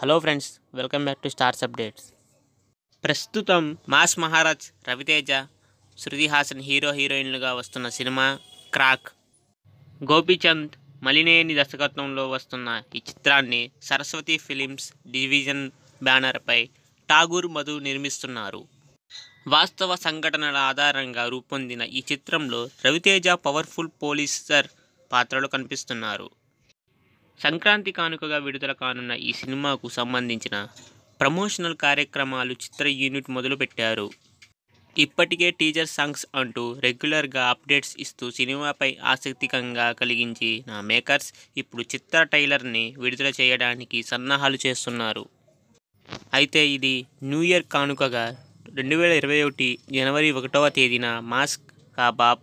hello friends welcome back to stars updates ప్రస్తుతం mass Maharaj Ravi Teja Shruti Haasan hero హీరోయిన్లుగా వస్తున్న సినిమా క్రాక్ గోపీచంద్ మలినేని దర్శకత్వంలో వస్తున్న ఈ చిత్రాన్ని సరస్వతి ఫిలిమ్స్ డివిజన్ బ్యానర్పై ఠాగూర్ మధు నిర్మిస్తున్నారు వాస్తవ సంఘటనల ఆధారంగా రూపొందిన ఈ చిత్రంలో రవితేజ పవర్ఫుల్ పోలీసర్ పాత్రలు కనిపిస్తున్నారు సంక్రాంతి కానుకగా విడుదల కానున్న ఈ సినిమాకు సంబంధించిన ప్రమోషనల్ కార్యక్రమాలు చిత్ర యూనిట్ మొదలుపెట్టారు ఇప్పటికే టీజర్ సాంగ్స్ అంటూ రెగ్యులర్గా అప్డేట్స్ ఇస్తూ సినిమాపై ఆసక్తికంగా నా మేకర్స్ ఇప్పుడు చిత్ర టైలర్ని విడుదల చేయడానికి సన్నాహాలు చేస్తున్నారు అయితే ఇది న్యూ ఇయర్ కానుకగా రెండు వేల ఇరవై ఒకటి జనవరి ఒకటవ తేదీన మాస్క్ కాబాబ్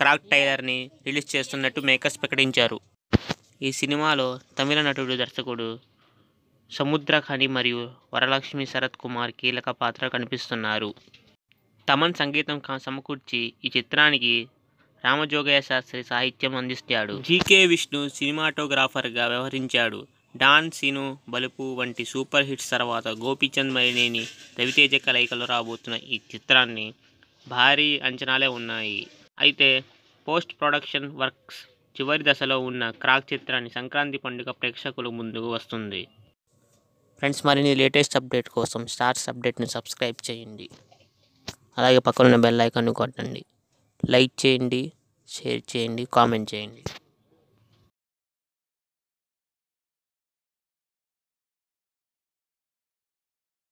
క్రాక్ టైలర్ని రిలీజ్ చేస్తున్నట్టు మేకర్స్ ప్రకటించారు ఈ సినిమాలో తమిళ నటుడు దర్శకుడు సముద్రఖని మరియు వరలక్ష్మి శరత్ కుమార్ కీలక పాత్ర కనిపిస్తున్నారు తమన్ సంగీతం సమకూర్చి ఈ చిత్రానికి రామజోగయ్య శాస్త్రి సాహిత్యం అందిస్తాడు జీకే విష్ణు సినిమాటోగ్రాఫర్గా వ్యవహరించాడు డాన్ సీను బలుపు వంటి సూపర్ హిట్స్ తర్వాత గోపీచంద్ మరినేని రవితేజ కలయికలు రాబోతున్న ఈ చిత్రాన్ని భారీ అంచనాలే ఉన్నాయి అయితే పోస్ట్ ప్రొడక్షన్ వర్క్స్ చివరి దశలో ఉన్న క్రాక్ చిత్రాన్ని సంక్రాంతి పండుగ ప్రేక్షకుల ముందుకు వస్తుంది ఫ్రెండ్స్ మరిన్ని లేటెస్ట్ అప్డేట్ కోసం స్టార్స్ అప్డేట్ను సబ్స్క్రైబ్ చేయండి అలాగే పక్కన బెల్ ఐకాన్ కొట్టండి లైక్ చేయండి షేర్ చేయండి కామెంట్ చేయండి